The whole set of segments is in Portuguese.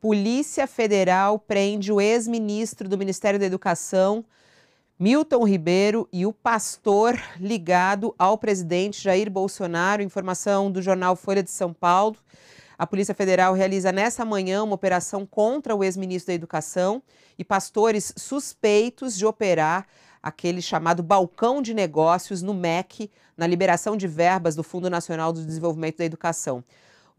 Polícia Federal prende o ex-ministro do Ministério da Educação, Milton Ribeiro, e o pastor ligado ao presidente Jair Bolsonaro. Informação do jornal Folha de São Paulo. A Polícia Federal realiza nessa manhã uma operação contra o ex-ministro da Educação e pastores suspeitos de operar aquele chamado balcão de negócios no MEC, na liberação de verbas do Fundo Nacional do Desenvolvimento da Educação.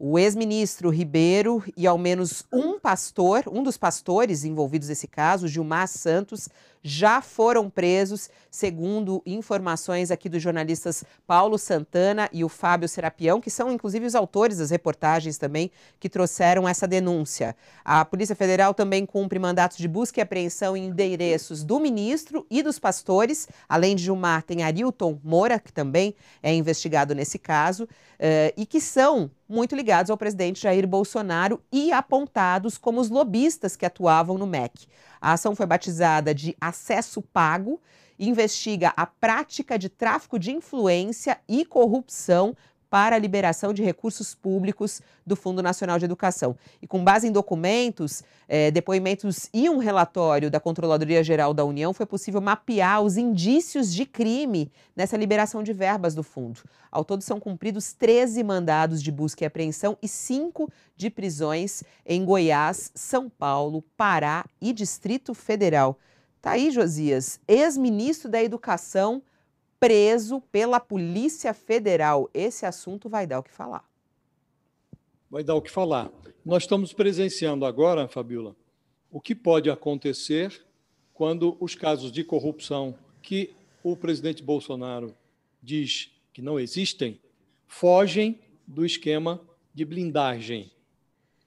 O ex-ministro Ribeiro e ao menos um pastor, um dos pastores envolvidos nesse caso, Gilmar Santos, já foram presos, segundo informações aqui dos jornalistas Paulo Santana e o Fábio Serapião, que são inclusive os autores das reportagens também que trouxeram essa denúncia. A Polícia Federal também cumpre mandatos de busca e apreensão em endereços do ministro e dos pastores, além de Gilmar, tem Arilton Moura, que também é investigado nesse caso, eh, e que são muito ligados ao presidente Jair Bolsonaro e apontados como os lobistas que atuavam no MEC. A ação foi batizada de Acesso Pago e investiga a prática de tráfico de influência e corrupção para a liberação de recursos públicos do Fundo Nacional de Educação. E com base em documentos, é, depoimentos e um relatório da Controladoria Geral da União, foi possível mapear os indícios de crime nessa liberação de verbas do fundo. Ao todo, são cumpridos 13 mandados de busca e apreensão e 5 de prisões em Goiás, São Paulo, Pará e Distrito Federal. Tá aí, Josias, ex-ministro da Educação preso pela Polícia Federal. Esse assunto vai dar o que falar. Vai dar o que falar. Nós estamos presenciando agora, Fabiola, o que pode acontecer quando os casos de corrupção que o presidente Bolsonaro diz que não existem fogem do esquema de blindagem.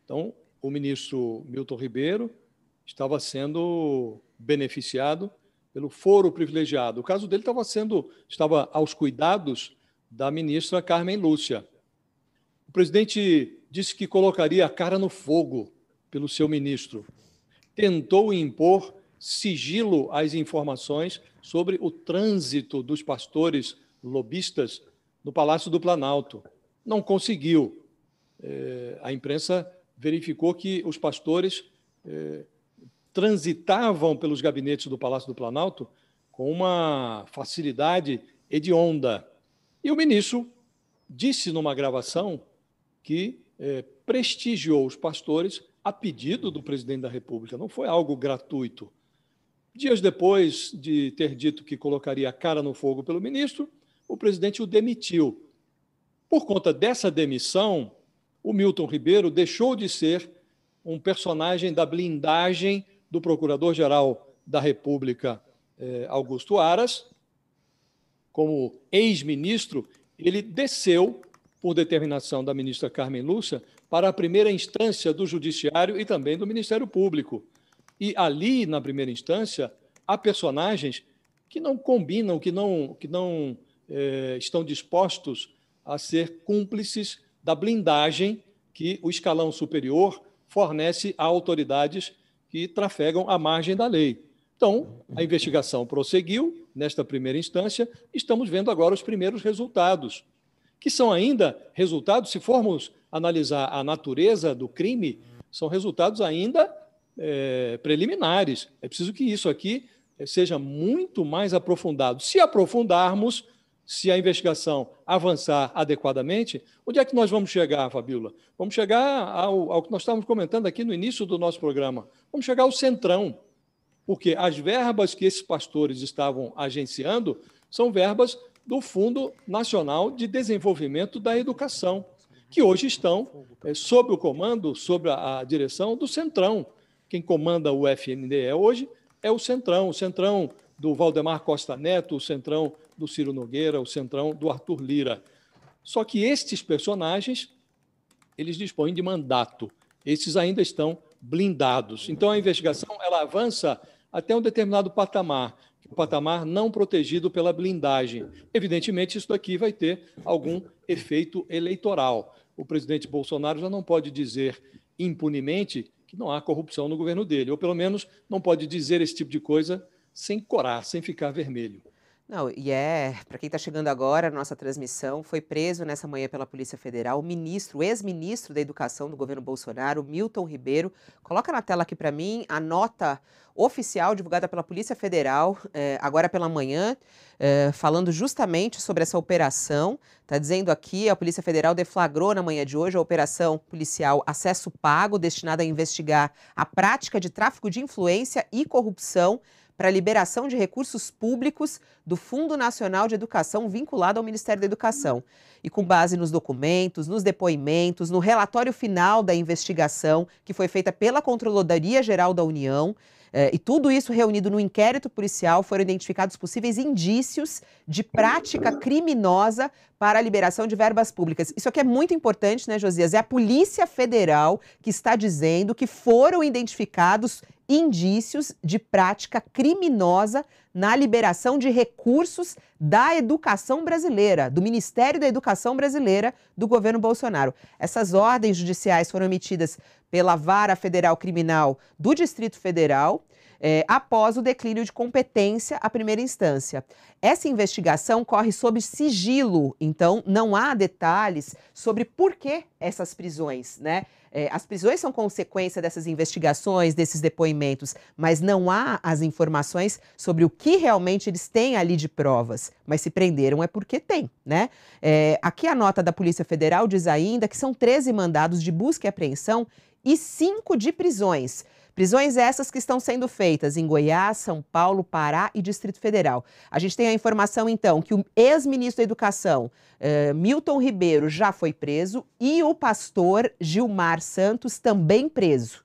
Então, o ministro Milton Ribeiro estava sendo beneficiado pelo foro privilegiado. O caso dele estava sendo estava aos cuidados da ministra Carmen Lúcia. O presidente disse que colocaria a cara no fogo pelo seu ministro. Tentou impor sigilo às informações sobre o trânsito dos pastores lobistas no Palácio do Planalto. Não conseguiu. É, a imprensa verificou que os pastores é, transitavam pelos gabinetes do Palácio do Planalto com uma facilidade hedionda. E o ministro disse numa gravação que eh, prestigiou os pastores a pedido do presidente da República, não foi algo gratuito. Dias depois de ter dito que colocaria a cara no fogo pelo ministro, o presidente o demitiu. Por conta dessa demissão, o Milton Ribeiro deixou de ser um personagem da blindagem do Procurador-Geral da República, eh, Augusto Aras, como ex-ministro, ele desceu, por determinação da ministra Carmen Lúcia, para a primeira instância do Judiciário e também do Ministério Público. E ali, na primeira instância, há personagens que não combinam, que não, que não eh, estão dispostos a ser cúmplices da blindagem que o escalão superior fornece a autoridades que trafegam à margem da lei. Então, a investigação prosseguiu nesta primeira instância, estamos vendo agora os primeiros resultados, que são ainda resultados, se formos analisar a natureza do crime, são resultados ainda é, preliminares. É preciso que isso aqui é, seja muito mais aprofundado. Se aprofundarmos, se a investigação avançar adequadamente, onde é que nós vamos chegar, Fabíola? Vamos chegar ao, ao, que nós estávamos comentando aqui no início do nosso programa. Vamos chegar ao centrão, porque as verbas que esses pastores estavam agenciando são verbas do Fundo Nacional de Desenvolvimento da Educação, que hoje estão é, sob o comando, sob a, a direção do centrão. Quem comanda o FNDE hoje é o centrão, o centrão do Valdemar Costa Neto, o centrão do Ciro Nogueira, o Centrão do Arthur Lira. Só que estes personagens, eles dispõem de mandato. Esses ainda estão blindados. Então a investigação ela avança até um determinado patamar, o é um patamar não protegido pela blindagem. Evidentemente, isso daqui vai ter algum efeito eleitoral. O presidente Bolsonaro já não pode dizer impunemente que não há corrupção no governo dele, ou pelo menos não pode dizer esse tipo de coisa sem corar, sem ficar vermelho. Não, e é, para quem está chegando agora, nossa transmissão, foi preso nessa manhã pela Polícia Federal o ministro, ex-ministro da Educação do governo Bolsonaro, Milton Ribeiro. Coloca na tela aqui para mim a nota oficial divulgada pela Polícia Federal, eh, agora pela manhã, eh, falando justamente sobre essa operação. Está dizendo aqui: a Polícia Federal deflagrou na manhã de hoje a operação policial Acesso Pago, destinada a investigar a prática de tráfico de influência e corrupção para a liberação de recursos públicos do Fundo Nacional de Educação vinculado ao Ministério da Educação. E com base nos documentos, nos depoimentos, no relatório final da investigação que foi feita pela Controladoria Geral da União, eh, e tudo isso reunido no inquérito policial, foram identificados possíveis indícios de prática criminosa para a liberação de verbas públicas. Isso aqui é muito importante, né, Josias? É a Polícia Federal que está dizendo que foram identificados indícios de prática criminosa na liberação de recursos da educação brasileira, do Ministério da Educação Brasileira do governo Bolsonaro. Essas ordens judiciais foram emitidas pela Vara Federal Criminal do Distrito Federal. É, após o declínio de competência à primeira instância. Essa investigação corre sob sigilo, então não há detalhes sobre por que essas prisões, né? É, as prisões são consequência dessas investigações, desses depoimentos, mas não há as informações sobre o que realmente eles têm ali de provas. Mas se prenderam é porque tem, né? É, aqui a nota da Polícia Federal diz ainda que são 13 mandados de busca e apreensão e 5 de prisões. Prisões essas que estão sendo feitas em Goiás, São Paulo, Pará e Distrito Federal. A gente tem a informação, então, que o ex-ministro da Educação, eh, Milton Ribeiro, já foi preso e o pastor Gilmar Santos também preso.